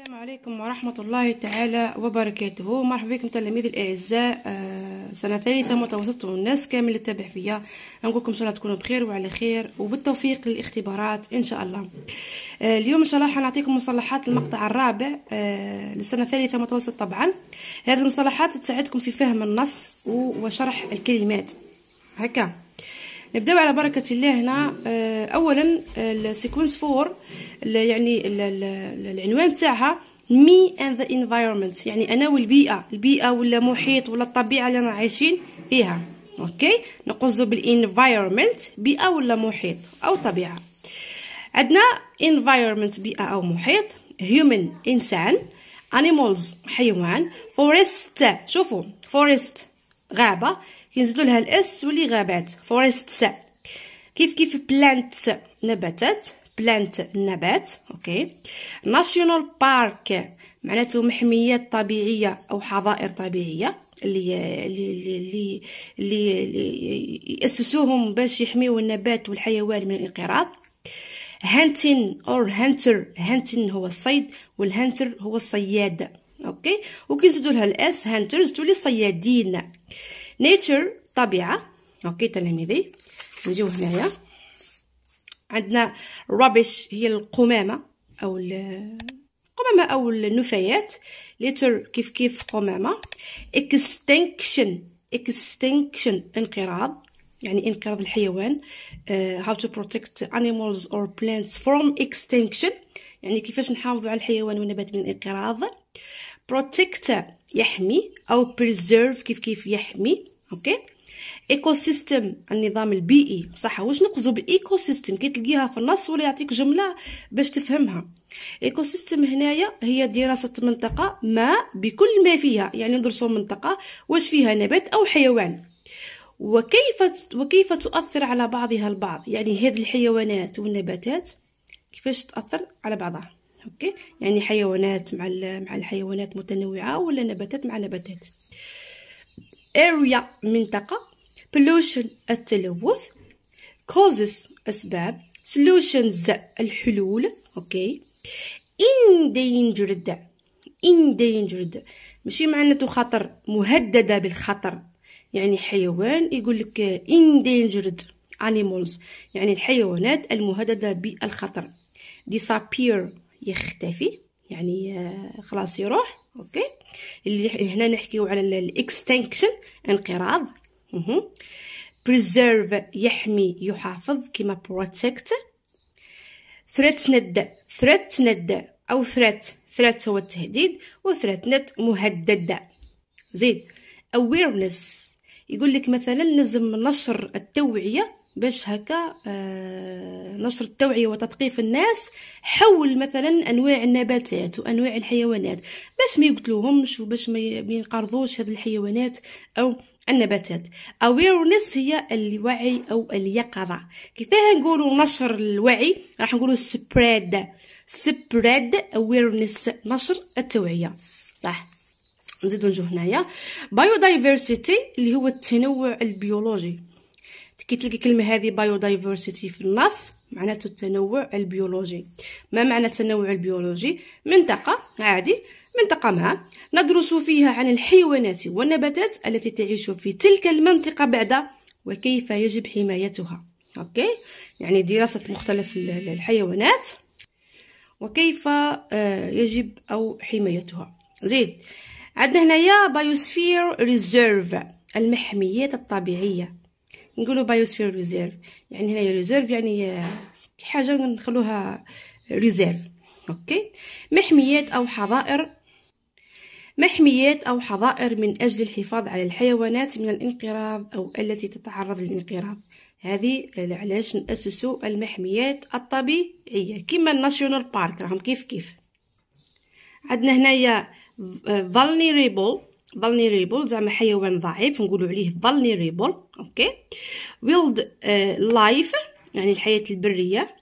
السلام عليكم ورحمة الله تعالى وبركاته مرحبا بكم تلاميذ الأعزاء آه، سنة ثالثة متوسطة والناس كامل اللي تتابع فيا نقول لكم إن شاء الله تكونوا بخير وعلى خير وبالتوفيق للاختبارات إن شاء الله آه، اليوم إن شاء الله حنعطيكم مصطلحات المقطع الرابع آه، للسنة الثالثة متوسط طبعا هذه المصطلحات تساعدكم في فهم النص وشرح الكلمات هكا نبداو على بركه الله هنا آه، اولا آه، السيكونس 4 يعني العنوان تاعها مي اند ذا انفايرمنت يعني انا والبيئه البيئه ولا محيط ولا الطبيعه اللي انا عايشين فيها اوكي نقصو بالانفايرمنت بيئه ولا محيط او طبيعه عندنا انفايرمنت بيئة أو محيط هيومن إنسان animals حيوان forest شوفوا forest غابه كينزلوا لها الاس تولي غابات فورست كيف كيف بلانت نباتات بلانت النبات اوكي ناشيونال بارك معناته محميات طبيعيه او حظائر طبيعيه اللي اللي اللي اللي ياسسوهم باش يحميو النبات والحيوان من الانقراض هانتين اور هانتر هانتين هو الصيد والهانتر هو الصياد اوكي وكنزيدو لها الاس هانترز تولي صيادين نيتشر طبيعه اوكي تلاميذي نجيو هنايا عندنا رابش هي القمامه او القمامه او النفايات ليتر كيف كيف قمامه اكستنكشن اكستنكشن انقراض يعني انقراض الحيوان هاو آه، تو to انيمالز اور بلانتس فروم اكستنكشن يعني كيفاش نحافظوا على الحيوان والنبات من الانقراض بروتكت يحمي أو بريزيرف كيف كيف يحمي أوكي ايكو سيستم النظام البيئي صح واش نقصدو بالايكو سيستم كي تلقيها في النص ولا يعطيك جمله باش تفهمها ايكو سيستم هنايا هي دراسه منطقه ما بكل ما فيها يعني ندرسوا منطقه واش فيها نبات او حيوان وكيف وكيف تؤثر على بعضها البعض يعني هذه الحيوانات والنباتات كيفاش تأثر على بعضها اوكي يعني حيوانات مع مع الحيوانات متنوعه ولا نباتات مع نباتات اريا منطقه pollution التلوث causes اسباب solutions الحلول اوكي endangered endangered ماشي معناته خطر مهدده بالخطر يعني حيوان يقول لك endangered animals يعني الحيوانات المهدده بالخطر disappear يختفي يعني آه، خلاص يروح اوكي اللي هنا نحكيو على الاكستنكشن انقراض بريزيرف يحمي يحافظ كيما بروتكت ثريت ثريتند او ثريت ثريت هو التهديد وثريتند مهدد زيد awareness يقول لك مثلا لازم نشر التوعيه باش هكا آه، نشر التوعيه وتثقيف الناس حول مثلا انواع النباتات وانواع الحيوانات باش ما يقتلوهمش وباش ما ينقرضوش هذه الحيوانات او النباتات اويرنس هي الوعي او اليقظه كيفاه نقولوا نشر الوعي راح نقولوا سبريد سبريد اويرنس نشر التوعيه صح نزيدو نجو هنايا دايفرسيتي اللي هو التنوع البيولوجي كي تلقى كلمة هذه بايو دايفرسيتي في النص معناته التنوع البيولوجي ما معنى التنوع البيولوجي منطقة عادي منطقة ما ندرس فيها عن الحيوانات والنباتات التي تعيش في تلك المنطقة بعد وكيف يجب حمايتها أوكي يعني دراسة مختلف الحيوانات وكيف آه، يجب أو حمايتها زيد عندنا هنايا بايوسفير ريزيرف المحميات الطبيعية نقولوا بايوسفير ريزيرف يعني هنا ريزيرف يعني كي حاجه ندخلوها ريزيرف اوكي محميات او حظائر محميات أو حظائر من أجل الحفاظ على الحيوانات من الانقراض أو التي تتعرض للانقراض هذه علاش نأسسوا المحميات الطبيعية كما الناشيونال بارك راهم كيف كيف عندنا هنايا vulnerable فالنيريبل زعما حيوان ضعيف نقولوا عليه فالنيريبل اوكي ويلد لايف آه، يعني الحياة البرية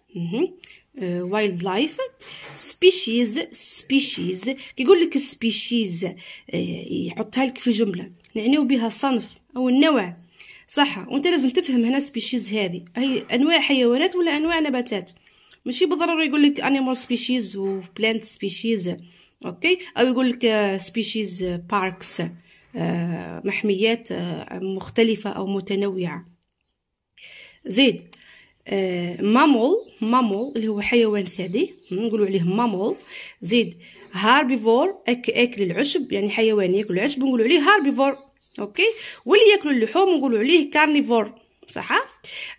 وايلد لايف سبيشيز سبيشيز كيقول لك سبيشيز آه، يحطها لك في جمله نعنيو بها صنف او النوع صح وانت لازم تفهم هنا سبيشيز هذه هي انواع حيوانات ولا انواع نباتات ماشي بالضروره يقول لك انيمال سبيشيز وبلانت سبيشيز اوكي او يقول لك سبيشيز آه، باركس آه، آه، محميات مختلفه او متنوعه زيد مامول مامول اللي هو حيوان ثدي نقولوا عليه مامول زيد هاربيفور اكل العشب يعني حيوان ياكل العشب نقولوا عليه هاربيفور اوكي واللي ياكل اللحوم نقولوا عليه كارنيفور صح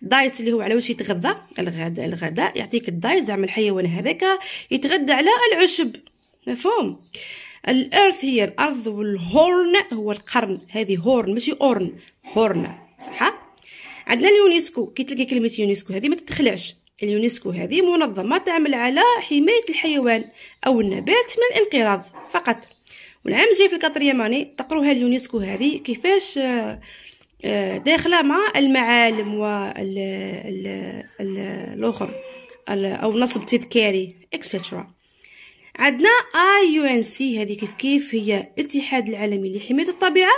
دايت اللي هو على واش يتغذى الغداء الغداء يعطيك الدايت زعما الحيوان هذاك يتغذى على العشب مفهوم الارث هي الارض والهورن هو القرن هذه هورن ماشي اورن هورن صح عندنا اليونسكو كي تلقى كلمه يونسكو هذه ما تتخلعش اليونسكو هذه منظمه تعمل على حمايه الحيوان او النبات من الانقراض فقط والعام الجاي في الكاتريام ماني تقروها اليونسكو هذه كيفاش آه، آه، داخله مع المعالم والاخر او نصب تذكاري اكسترا عندنا اي يو ان سي هذه كيف كيف هي الاتحاد العالمي لحمايه الطبيعه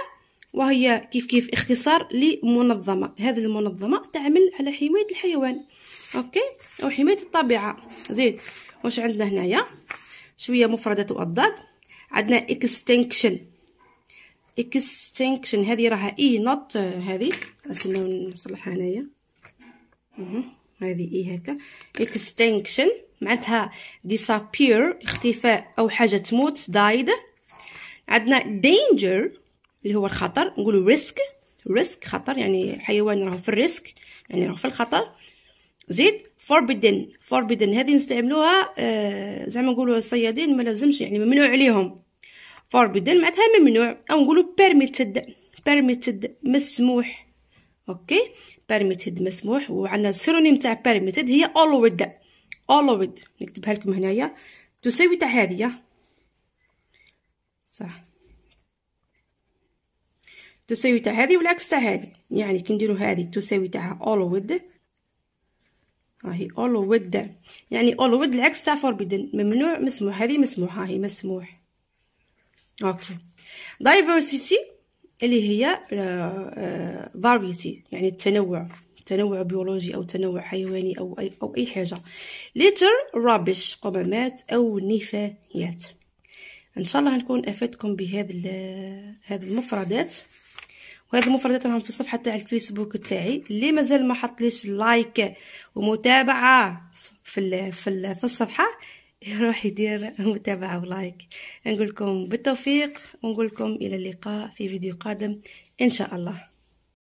وهي كيف كيف اختصار لمنظمه هذه المنظمه تعمل على حمايه الحيوان اوكي او حمايه الطبيعه زيد واش عندنا هنايا شويه مفردات واضداد عندنا اكستنكشن اكستنكشن هذه راها اي نوت هذه نصلحها هنايا هذه ايه هكا اكستنكشن معناتها ديسابير اختفاء او حاجه تموت دايد عندنا دينجر اللي هو الخطر نقولوا ريسك ريسك خطر يعني حيوان راهو في الريسك يعني راهو في الخطر زيد فوربيدن فوربيدن هذه نستعملوها آه زعما نقولوا الصيادين ما لازمش يعني ممنوع عليهم فوربيدن معناتها ممنوع او نقولوا بيرميتد بيرميتد مسموح اوكي بيرميتد مسموح وعندنا السيرونيم تاع بيرميتد هي اولويد اولويد نكتبها لكم هنايا تساوي تاع هذه صح تساوي تاع هذه والعكس تاع هذه يعني كي نديروا هذه تساوي تاع اولويد هاهي اولويد يعني اولويد العكس تاع فوربيدن ممنوع مسموح هذه مسموح هاهي مسموح اوكي دايفرسيتي اللي هي فاريتي آه، آه، يعني التنوع تنوع بيولوجي او تنوع حيواني او اي او اي حاجه ليتر رابش قمامات او نفايات ان شاء الله نكون افدتكم بهذا هذا المفردات وهذه المفردات راهم في الصفحه تاع الفيسبوك تاعي اللي مازال ما حطليش لايك ومتابعه في ال في, في الصفحه يروح يدير متابعة ولايك نقولكم بالتوفيق ونقولكم إلى اللقاء في فيديو قادم إن شاء الله